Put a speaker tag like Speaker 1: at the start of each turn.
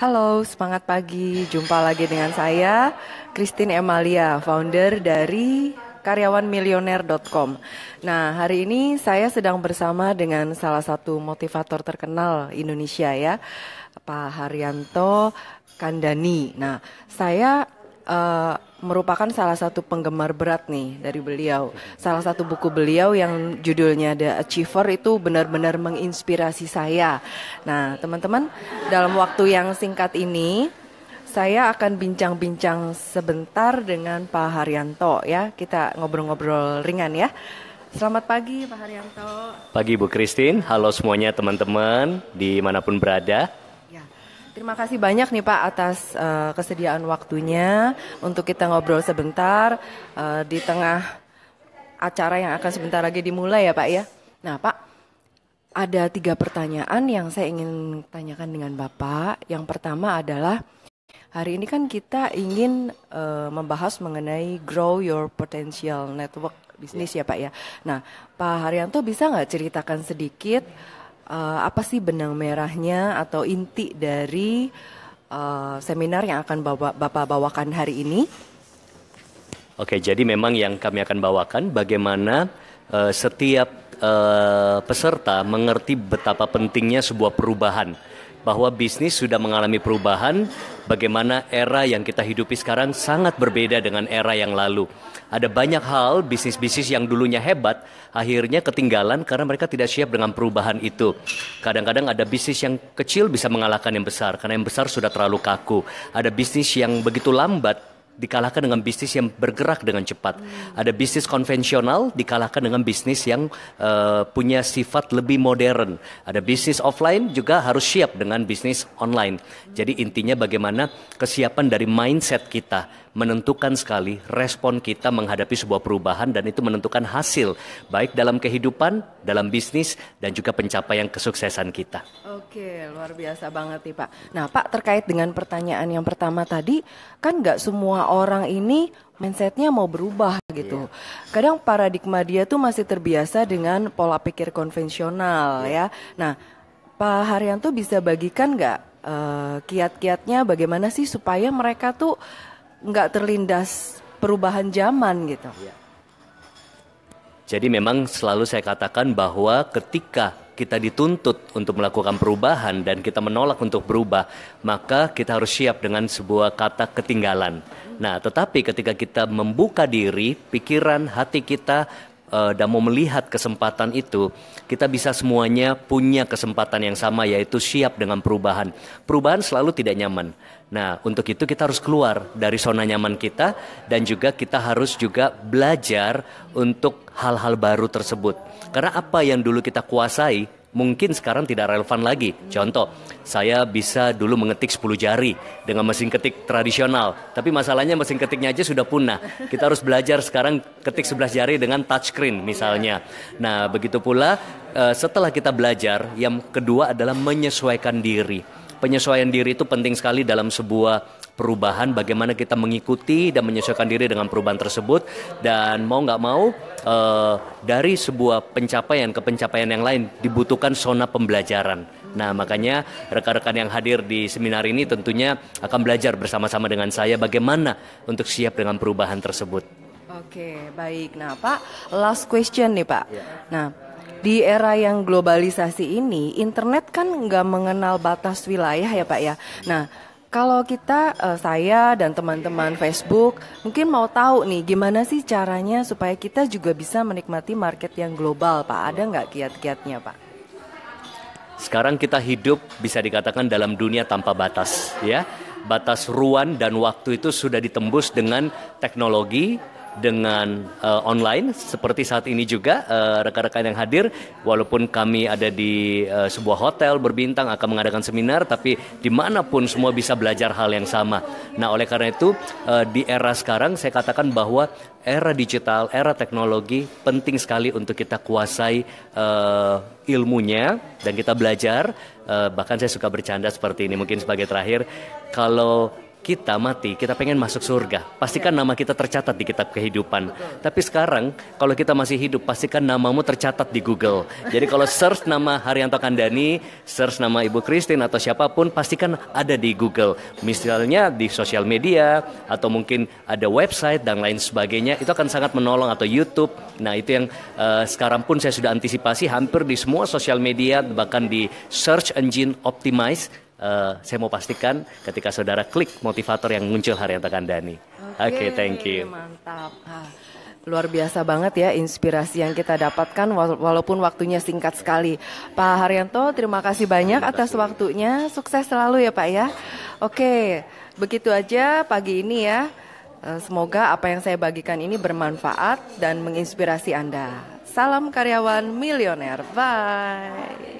Speaker 1: Halo, semangat pagi. Jumpa lagi dengan saya, Christine Emalia, founder dari karyawanmilioner.com. Nah, hari ini saya sedang bersama dengan salah satu motivator terkenal Indonesia ya, Pak Haryanto Kandani. Nah, saya uh, merupakan salah satu penggemar berat nih dari beliau. Salah satu buku beliau yang judulnya The Achiever itu benar-benar menginspirasi saya. Nah, teman-teman, dalam waktu yang singkat ini saya akan bincang-bincang sebentar dengan Pak Haryanto ya. Kita ngobrol-ngobrol ringan ya. Selamat pagi Pak Haryanto.
Speaker 2: Pagi Bu Christine, halo semuanya teman-teman dimanapun berada.
Speaker 1: Terima kasih banyak nih Pak atas uh, kesediaan waktunya untuk kita ngobrol sebentar uh, di tengah acara yang akan sebentar lagi dimulai ya Pak ya. Nah Pak, ada tiga pertanyaan yang saya ingin tanyakan dengan Bapak. Yang pertama adalah hari ini kan kita ingin uh, membahas mengenai grow your potential network bisnis ya Pak ya. Nah Pak Haryanto bisa nggak ceritakan sedikit? uh, apa sih benang merahnya atau inti dari uh, seminar yang akan bawa, Bapak bawakan hari ini?
Speaker 2: Oke, jadi memang yang kami akan bawakan bagaimana uh, setiap uh, peserta mengerti betapa pentingnya sebuah perubahan bahwa bisnis sudah mengalami perubahan, bagaimana era yang kita hidupi sekarang sangat berbeda dengan era yang lalu. Ada banyak hal bisnis-bisnis yang dulunya hebat, akhirnya ketinggalan karena mereka tidak siap dengan perubahan itu. Kadang-kadang ada bisnis yang kecil bisa mengalahkan yang besar karena yang besar sudah terlalu kaku. Ada bisnis yang begitu lambat dikalahkan dengan bisnis yang bergerak dengan cepat. Hmm. Ada bisnis konvensional dikalahkan dengan bisnis yang uh, punya sifat lebih modern. Ada bisnis offline juga harus siap dengan bisnis online. Hmm. Jadi intinya bagaimana kesiapan dari mindset kita menentukan sekali respon kita menghadapi sebuah perubahan dan itu menentukan hasil baik dalam kehidupan dalam bisnis dan juga pencapaian kesuksesan kita.
Speaker 1: Oke, luar biasa banget nih Pak. Nah Pak terkait dengan pertanyaan yang pertama tadi, kan nggak semua orang ini mindsetnya mau berubah gitu. Yeah. Kadang paradigma dia tuh masih terbiasa dengan pola pikir konvensional yeah. ya. Nah Pak Haryanto bisa bagikan nggak uh, kiat-kiatnya bagaimana sih supaya mereka tuh nggak terlindas perubahan zaman gitu? Yeah.
Speaker 2: Jadi memang selalu saya katakan bahwa ketika kita dituntut untuk melakukan perubahan dan kita menolak untuk berubah, maka kita harus siap dengan sebuah kata ketinggalan. Nah, tetapi ketika kita membuka diri, pikiran, hati kita uh, dan mau melihat kesempatan itu, kita bisa semuanya punya kesempatan yang sama yaitu siap dengan perubahan. Perubahan selalu tidak nyaman. Nah, untuk itu kita harus keluar dari zona nyaman kita dan juga kita harus juga belajar untuk hal-hal baru tersebut. Karena apa yang dulu kita kuasai mungkin sekarang tidak relevan lagi. Contoh, saya bisa dulu mengetik 10 jari dengan mesin ketik tradisional, tapi masalahnya mesin ketiknya aja sudah punah. Kita harus belajar sekarang ketik 11 jari dengan touchscreen misalnya. Nah, begitu pula eh, setelah kita belajar, yang kedua adalah menyesuaikan diri. Penyesuaian diri itu penting sekali dalam sebuah perubahan, bagaimana kita mengikuti dan menyesuaikan diri dengan perubahan tersebut dan mau nggak mau uh, dari sebuah pencapaian ke pencapaian yang lain dibutuhkan zona pembelajaran. Nah, makanya rekan-rekan yang hadir di seminar ini tentunya akan belajar bersama-sama dengan saya bagaimana untuk siap dengan perubahan tersebut.
Speaker 1: Oke, baik. Nah, Pak, last question nih, Pak. Ya. Nah, di era yang globalisasi ini, internet kan nggak mengenal batas wilayah ya, Pak ya. Nah, kalau kita, uh, saya dan teman-teman Facebook mungkin mau tahu nih gimana sih caranya supaya kita juga bisa menikmati market yang global, Pak. Ada nggak kiat-kiatnya, Pak?
Speaker 2: Sekarang kita hidup bisa dikatakan dalam dunia tanpa batas, ya. Batas ruan dan waktu itu sudah ditembus dengan teknologi, dengan uh, online seperti saat ini juga eh, rekan-rekan uh, yang hadir walaupun kami ada di uh, sebuah hotel berbintang akan mengadakan seminar tapi dimanapun semua bisa belajar hal yang sama. Nah oleh karena itu uh, di era sekarang saya katakan bahwa era digital, era teknologi penting sekali untuk kita kuasai uh, ilmunya dan kita belajar. Uh, bahkan saya suka bercanda seperti ini mungkin sebagai terakhir kalau kita mati, kita pengen masuk surga. Pastikan nama kita tercatat di kitab kehidupan. Tapi sekarang kalau kita masih hidup, pastikan namamu tercatat di Google. Jadi kalau search nama Haryanto Kandani, search nama Ibu Christine atau siapapun, pastikan ada di Google. Misalnya di sosial media atau mungkin ada website dan lain sebagainya, itu akan sangat menolong atau YouTube. Nah, itu yang uh, sekarang pun saya sudah antisipasi hampir di semua sosial media bahkan di search engine optimize uh, saya mau pastikan ketika saudara klik motivator yang muncul tekan Kandani. Oke, okay, okay, thank you.
Speaker 1: Mantap. Ah, luar biasa banget ya inspirasi yang kita dapatkan walaupun waktunya singkat sekali. Pak Haryanto, terima kasih banyak atas waktunya. Sukses selalu ya, Pak ya. Oke, begitu aja pagi ini ya. Eh, semoga apa yang saya bagikan ini bermanfaat dan menginspirasi Anda. Salam karyawan milioner. Bye.